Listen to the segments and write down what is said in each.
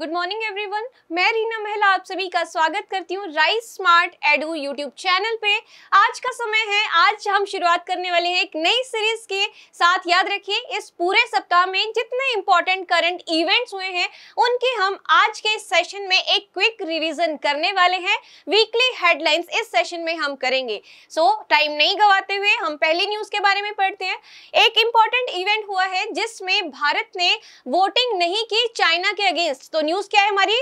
good morning everyone मैं रीना महला आप सभी का स्वागत करती हूँ Rise smart Edu YouTube channel पे आज का समय है आज हम शुरुआत करने वाले हैं एक नई सीरीज के साथ याद रखिए इस पूरे सप्ताह में जितने इंपॉर्टेंट करंट इवेंट्स हुए हैं उनके हम आज के सेशन में एक क्विक रिविजन करने वाले हैं वीकली हेडलाइंस इस सेशन में हम करेंगे सो so, टाइम नहीं गवाते हुए हम पहली न्यूज के बारे में पढ़ते हैं एक इंपॉर्टेंट इवेंट हुआ है जिसमें भारत ने वोटिंग नहीं की चाइना के अगेंस्ट तो न्यूज क्या है हमारी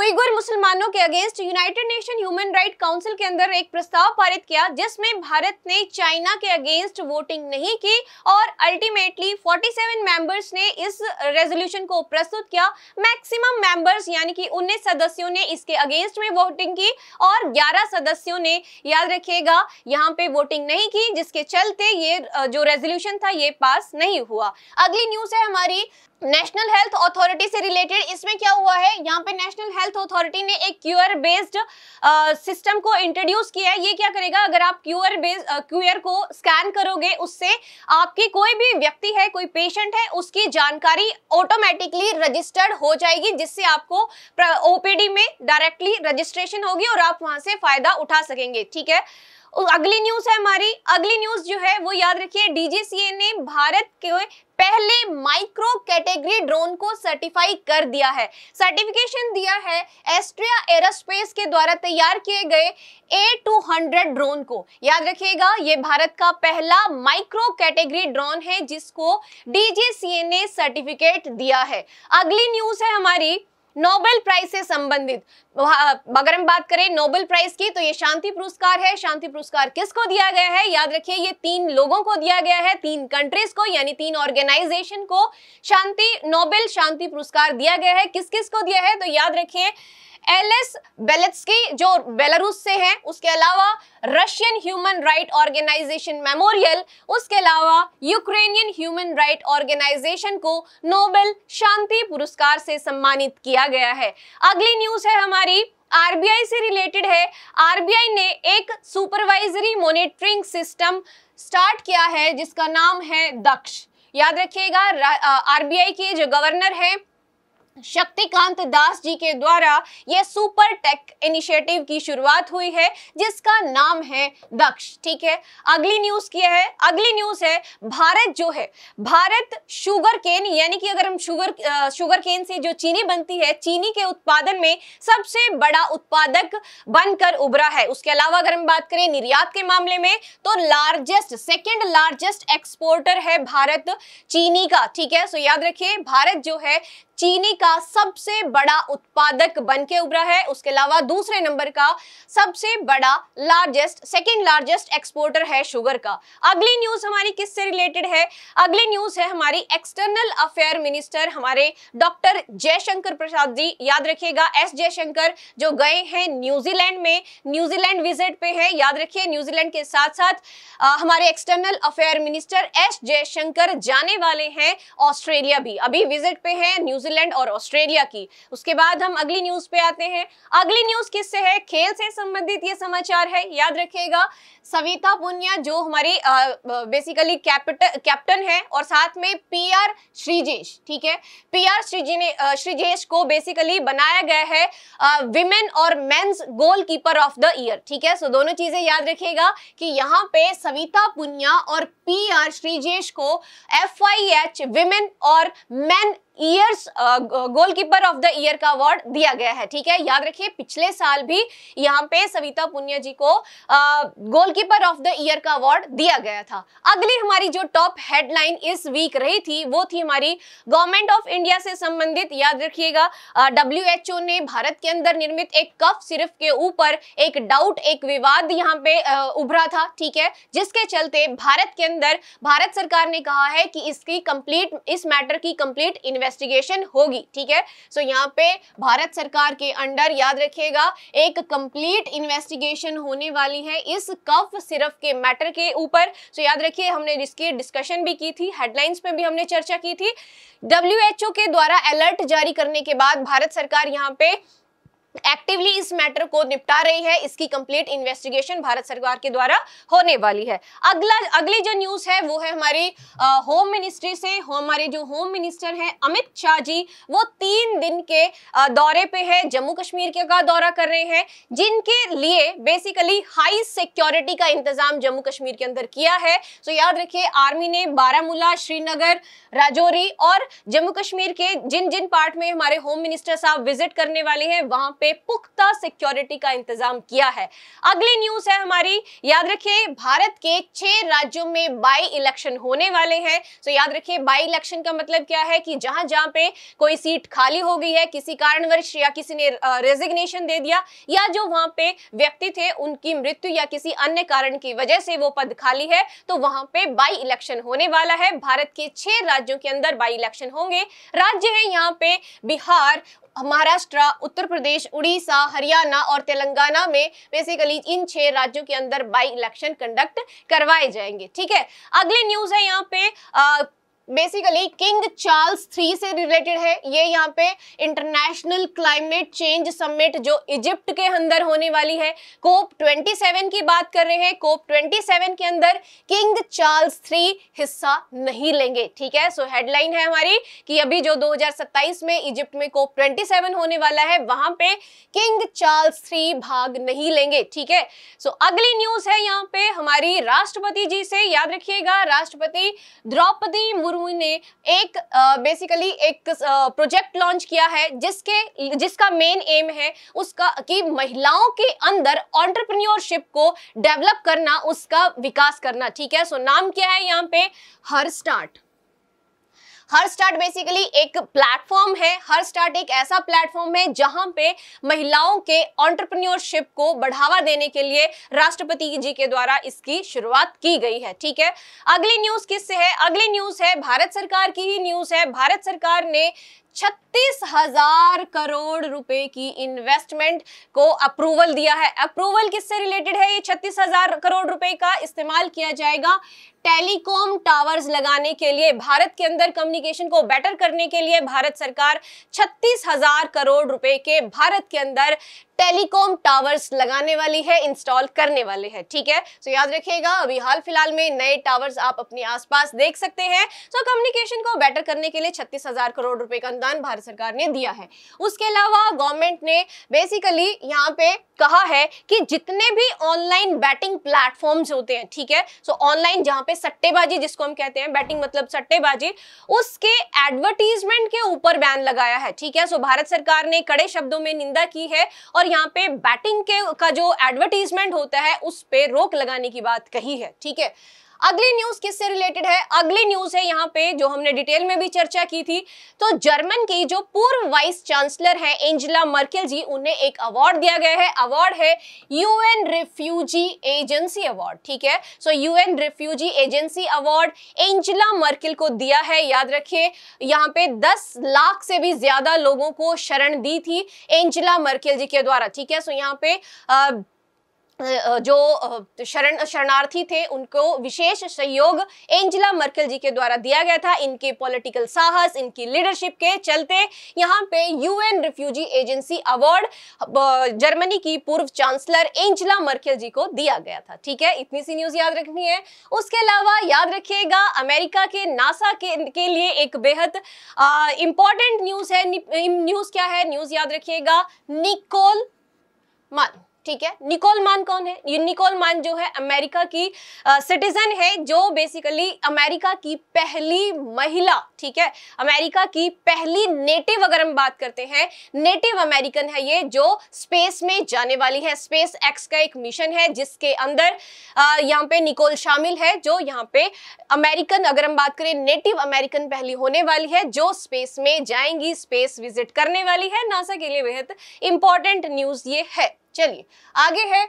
उइगुर मुसलमानों के against United Nation Human Right Council के अंदर एक प्रस्ताव पारित किया जिसमें भारत ने चाइना के अगेंस्ट वोटिंग नहीं की और अल्टीमेटली 47 मेंबर्स ने इस रेजोल्यूशन को प्रस्तुत किया मैक्सिमम मेंबर्स यानी कि 19 सदस्यों ने इसके अगेंस्ट में वोटिंग की और 11 सदस्यों ने याद रखिएगा यहाँ पे वोटिंग नहीं की जिसके चलते ये जो रेजोल्यूशन था ये पास नहीं हुआ अगली न्यूज है हमारी नेशनल हेल्थ अथॉरिटी से रिलेटेड इसमें क्या हुआ है यहाँ पे नेशनल हेल्थ अथॉरिटी ने एक क्यूआर बेस्ड सिस्टम को इंट्रोड्यूस किया है ये क्या करेगा अगर आप क्यूआर बेस्ड क्यूआर को स्कैन करोगे उससे आपकी कोई भी व्यक्ति है कोई पेशेंट है उसकी जानकारी ऑटोमेटिकली रजिस्टर्ड हो जाएगी जिससे आपको ओपीडी में डायरेक्टली रजिस्ट्रेशन होगी और आप वहां से फायदा उठा सकेंगे ठीक है अगली न्यूज है हमारी अगली न्यूज जो है वो याद रखिए डीजीसीए ने भारत के पहले माइक्रो कैटेगरी ड्रोन को सर्टिफाई कर दिया है सर्टिफिकेशन दिया है एस्ट्रिया एरोस्पेस के द्वारा तैयार किए गए ए टू हंड्रेड ड्रोन को याद रखिएगा ये भारत का पहला माइक्रो कैटेगरी ड्रोन है जिसको डीजीसीए ने सर्टिफिकेट दिया है अगली न्यूज है हमारी नोबेल प्राइज से संबंधित अगर हम बात करें नोबेल प्राइज की तो ये शांति पुरस्कार है शांति पुरस्कार किसको दिया गया है याद रखिए ये तीन लोगों को दिया गया है तीन कंट्रीज को यानी तीन ऑर्गेनाइजेशन को शांति नोबेल शांति पुरस्कार दिया गया है किस किस को दिया है तो याद रखिए एलिस बेलेट्सकी जो बेलारूस से हैं उसके अलावा Russian human right organisation Memorial उसके अलावा यूक्रेनियन ह्यूमन राइट ऑर्गेनाइजेशन को नोबेल शांति पुरस्कार से सम्मानित किया गया है अगली न्यूज है हमारी आरबीआई से रिलेटेड है आरबीआई ने एक सुपरवाइजरी मॉनिटरिंग सिस्टम स्टार्ट किया है जिसका नाम है दक्ष याद रखिएगा आरबीआई के जो गवर्नर हैं शक्तिकांत दास जी के द्वारा यह सुपर टेक इनिशिएटिव की शुरुआत हुई है जिसका नाम है दक्ष ठीक है अगली न्यूज क्या है अगली न्यूज है भारत जो है भारत शुगर केन यानी कि अगर हम शुगर शुगर केन से जो चीनी बनती है चीनी के उत्पादन में सबसे बड़ा उत्पादक बनकर उभरा है उसके अलावा अगर हम बात करें निर्यात के मामले में तो लार्जेस्ट सेकेंड लार्जेस्ट एक्सपोर्टर है भारत चीनी का ठीक है सो याद रखिए भारत जो है चीनी का सबसे बड़ा उत्पादक बन के उभरा है उसके अलावा दूसरे नंबर का सबसे बड़ा लार्जेस्ट सेकेंड लार्जेस्ट एक्सपोर्टर है शुगर का अगली न्यूज हमारी किससे रिलेटेड है अगली न्यूज है हमारी एक्सटर्नल अफेयर मिनिस्टर हमारे डॉक्टर जयशंकर प्रसाद जी याद रखिएगा एस जयशंकर जो गए हैं न्यूजीलैंड में न्यूजीलैंड विजिट पे है याद रखिए न्यूजीलैंड के साथ साथ आ, हमारे external affair minister S Jaishankar जाने वाले हैं ऑस्ट्रेलिया भी अभी विजिट पे है न्यूजीलैंड न्यूजीलैंड और ऑस्ट्रेलिया की उसके बाद हम अगली न्यूज पे आते हैं अगली न्यूज किससे है खेल से संबंधित ये समाचार है याद रखिएगा सविता पुनिया जो हमारी बेसिकली कैप्टन कैप्टन है और साथ में पी आर श्रीजेश ठीक है पी आर श्रीजी ने श्रीजेश को बेसिकली बनाया गया है विमेन और mens goal keeper of the year ठीक है सो दोनों चीजें याद रखिएगा कि यहाँ पे सविता पुनिया और पी आर श्रीजेश को एफ आई एच विमेन और men years goalkeeper of the year का अवार्ड दिया गया है ठीक है याद रखिए पिछले साल भी यहाँ पे सविता पुनिया जी को गोलकीपर ऑफ द ईयर का अवार्ड दिया गया था अगली हमारी जो टॉप हेडलाइन इस वीक रही थी वो थी हमारी गवर्नमेंट ऑफ इंडिया से संबंधित याद रखिएगा डब्ल्यू एच ओ ने भारत के अंदर निर्मित एक कफ सिर्फ के ऊपर एक डाउट एक विवाद यहाँ पे uh, उभरा था ठीक है जिसके चलते भारत के अंदर भारत सरकार ने कहा है कि इसकी कंप्लीट इस मैटर की कंप्लीट इन्वेस्टिगेशन होगी ठीक है सो so, यहाँ पे भारत सरकार के अंडर याद रखिएगा एक कंप्लीट इन्वेस्टिगेशन होने वाली है इस कफ सिर्फ के मैटर के ऊपर सो so, याद रखिए हमने इसकी डिस्कशन भी की थी हेडलाइंस में भी हमने चर्चा की थी डब्ल्यू के द्वारा अलर्ट जारी करने के बाद भारत सरकार यहाँ पे एक्टिवली इस मैटर को निपटा रही है इसकी कंप्लीट इन्वेस्टिगेशन भारत सरकार के द्वारा होने वाली है अगला अगली जो न्यूज है वो है हमारी होम मिनिस्ट्री से हमारे जो होम मिनिस्टर हैं अमित शाह जी वो तीन दिन के आ, दौरे पे है जम्मू कश्मीर के का दौरा कर रहे हैं जिनके लिए बेसिकली हाई सिक्योरिटी का इंतजाम जम्मू कश्मीर के अंदर किया है सो तो याद रखिए आर्मी ने बारामूला श्रीनगर राजौरी और जम्मू कश्मीर के जिन जिन पार्ट में हमारे होम मिनिस्टर साहब विजिट करने वाले हैं वहां पे पुख्ता सिक्योरिटी का इंतजाम किया है अगली न्यूज है हमारी याद रखिए भारत के छह राज्यों में बाई इलेक्शन होने वाले हैं तो याद रखिए बाई इलेक्शन का मतलब क्या है कि जहां जहां पे कोई सीट खाली हो गई है किसी कारणवश या किसी ने रेजिग्नेशन दे दिया या जो वहां पे व्यक्ति थे उनकी मृत्यु या किसी अन्य कारण की वजह से वो पद खाली है तो वहां पे बाई इलेक्शन होने वाला है भारत के छह राज्यों के अंदर बाई इलेक्शन होंगे राज्य है यहाँ पे बिहार महाराष्ट्र उत्तर प्रदेश उड़ीसा हरियाणा और तेलंगाना में बेसिकली इन छह राज्यों के अंदर बाई इलेक्शन कंडक्ट करवाए जाएंगे ठीक है अगली न्यूज है यहाँ पे आ, बेसिकली किंग चार्ल्स थ्री से रिलेटेड है ये यहाँ पे इंटरनेशनल क्लाइमेट चेंज समिट जो इजिप्ट के अंदर होने वाली है कोप 27 की बात कर रहे हैं कोप 27 के अंदर किंग चार्ल्स थ्री हिस्सा नहीं लेंगे ठीक है सो so, हेडलाइन है हमारी कि अभी जो 2027 में इजिप्ट में कोप 27 होने वाला है वहां पे किंग चार्ल्स थ्री भाग नहीं लेंगे ठीक है सो so, अगली न्यूज है यहाँ पे हमारी राष्ट्रपति जी से याद रखिएगा राष्ट्रपति द्रौपदी मुर्मू समूह ने एक बेसिकली एक प्रोजेक्ट लॉन्च किया है जिसके जिसका मेन एम है उसका कि महिलाओं के अंदर ऑन्टरप्रन्योरशिप को डेवलप करना उसका विकास करना ठीक है सो so, नाम क्या है यहाँ पे her start her start basically एक प्लेटफॉर्म है हर स्टार्ट एक ऐसा प्लेटफॉर्म है जहां पे महिलाओं के ऑन्टरप्रन्योरशिप को बढ़ावा देने के लिए राष्ट्रपति जी के द्वारा इसकी शुरुआत की गई है ठीक है अगली न्यूज किससे है अगली न्यूज है भारत सरकार की ही न्यूज है भारत सरकार ने छत्तीस हजार करोड़ रुपए की इन्वेस्टमेंट को अप्रूवल दिया है अप्रूवल किससे रिलेटेड है ये छत्तीस हजार करोड़ रुपए का इस्तेमाल किया जाएगा टेलीकॉम टावर्स लगाने के लिए भारत के अंदर कम्युनिकेशन को बेटर करने के लिए भारत सरकार छत्तीस हजार करोड़ रुपए के भारत के अंदर टेलीकॉम टावर्स लगाने वाली है इंस्टॉल करने वाले हैं ठीक है सो याद रखिएगा अभी हाल फिलहाल में नए टावर्स आप अपने आसपास देख सकते हैं सो कम्युनिकेशन को बेटर करने के लिए छत्तीस हजार करोड़ रुपए का अनुदान भारत सरकार ने दिया है उसके अलावा गवर्नमेंट ने बेसिकली यहाँ पे कहा है कि जितने भी ऑनलाइन बैटिंग प्लेटफॉर्म्स होते हैं ठीक है सो ऑनलाइन जहाँ पे सट्टेबाजी जिसको हम कहते हैं बैटिंग मतलब सट्टेबाजी उसके एडवर्टीजमेंट के ऊपर बैन लगाया है ठीक है सो भारत सरकार ने कड़े शब्दों में निंदा की है और यहाँ पे बैटिंग के का जो एडवर्टीजमेंट होता है उस पर रोक लगाने की बात कही है ठीक है अगली न्यूज किससे रिलेटेड है अगली न्यूज है यहाँ पे जो हमने डिटेल में भी चर्चा की थी तो जर्मन की जो पूर्व वाइस चांसलर है एंजिला मर्केल जी उन्हें एक अवार्ड दिया गया है अवार्ड है यूएन रिफ्यूजी एजेंसी अवार्ड ठीक है so UN refugee agency award Angela Merkel को दिया है याद रखिए यहाँ पे दस लाख से भी ज्यादा लोगों को शरण दी थी एंजिला मर्केल जी के द्वारा ठीक है सो यहाँ पे आ, जो शरण शरणार्थी थे उनको विशेष सहयोग एंजिला मर्केल जी के द्वारा दिया गया था इनके पॉलिटिकल साहस इनकी लीडरशिप के चलते यहाँ पे UN refugee agency award Germany की पूर्व चांसलर एंजिला मर्केल जी को दिया गया था ठीक है इतनी सी न्यूज याद रखनी है उसके अलावा याद रखिएगा अमेरिका के नासा के, के लिए एक बेहद इंपॉर्टेंट न्यूज है न्यूज क्या है न्यूज याद रखिएगा निकोल मान ठीक है निकोल मान कौन है ये निकोल मान जो है अमेरिका की सिटीजन है जो बेसिकली अमेरिका की पहली महिला ठीक है अमेरिका की पहली नेटिव अगर हम बात करते हैं नेटिव अमेरिकन है ये जो स्पेस में जाने वाली है स्पेस एक्स का एक मिशन है जिसके अंदर यहाँ पे निकोल शामिल है जो यहाँ पे अमेरिकन अगर हम बात करें नेटिव अमेरिकन पहली होने वाली है जो स्पेस में जाएंगी स्पेस विजिट करने वाली है नासा के लिए बेहद इंपॉर्टेंट न्यूज ये है चलिए आगे है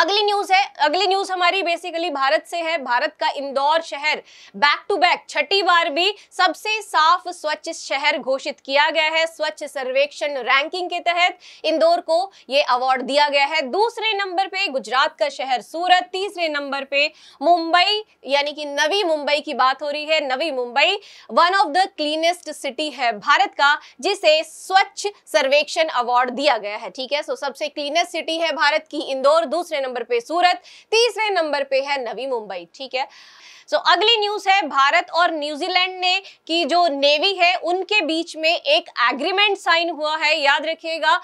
अगली न्यूज है अगली न्यूज हमारी बेसिकली भारत से है भारत का इंदौर शहर बैक टू बैक छठी बार भी सबसे साफ स्वच्छ शहर घोषित किया गया है स्वच्छ सर्वेक्षण रैंकिंग के तहत इंदौर को ये अवार्ड दिया गया है दूसरे नंबर पे गुजरात का शहर सूरत तीसरे नंबर पे मुंबई यानी कि नवी मुंबई की बात हो रही है Navi Mumbai one of the cleanest city है भारत का जिसे स्वच्छ सर्वेक्षण अवार्ड दिया गया है ठीक है सो सबसे क्लीनेस्ट सिटी है भारत की इंदौर दूसरे नंबर पे सूरत तीसरे नंबर पे है नवी मुंबई ठीक है सो so, अगली न्यूज है भारत और न्यूजीलैंड ने की जो नेवी है उनके बीच में एक एग्रीमेंट साइन हुआ है याद रखिएगा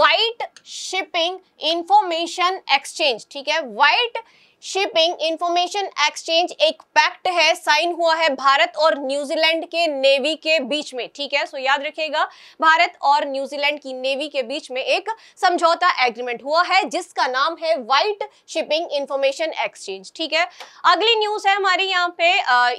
वाइट शिपिंग इंफॉर्मेशन एक्सचेंज ठीक है व्हाइट शिपिंग इंफॉर्मेशन एक्सचेंज एक पैक्ट है साइन हुआ है भारत और न्यूजीलैंड के नेवी के बीच में ठीक है सो याद रखिएगा भारत और न्यूजीलैंड की नेवी के बीच में एक समझौता एग्रीमेंट हुआ है जिसका नाम है व्हाइट शिपिंग इंफॉर्मेशन एक्सचेंज ठीक है अगली न्यूज है हमारी यहाँ पे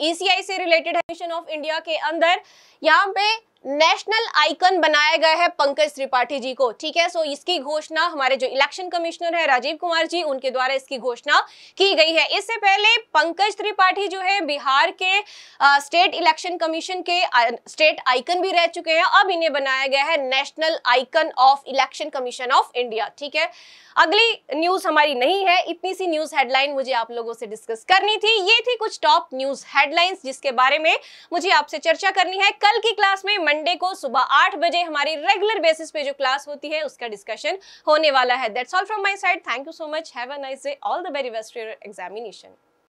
ईसीआई e से रिलेटेड ऑफ इंडिया के अंदर यहाँ पे नेशनल आइकन बनाया गया है पंकज त्रिपाठी जी को ठीक है सो इसकी घोषणा हमारे जो इलेक्शन कमिश्नर है राजीव कुमार जी उनके द्वारा इसकी घोषणा की गई है इससे पहले पंकज त्रिपाठी जो है बिहार के आ, स्टेट इलेक्शन कमीशन के आ, स्टेट आइकन भी रह चुके हैं अब इन्हें बनाया गया है national icon of election commission of India ठीक है अगली न्यूज हमारी नहीं है इतनी सी न्यूज हेडलाइन मुझे आप लोगों से डिस्कस करनी थी ये थी कुछ टॉप न्यूज हेडलाइंस जिसके बारे में मुझे आपसे चर्चा करनी है कल कल की क्लास में मंडे को सुबह आठ बजे हमारी रेगुलर बेसिस पे जो क्लास होती है उसका डिस्कशन होने वाला है that's all from my side thank you so much have a nice day all the very best for examination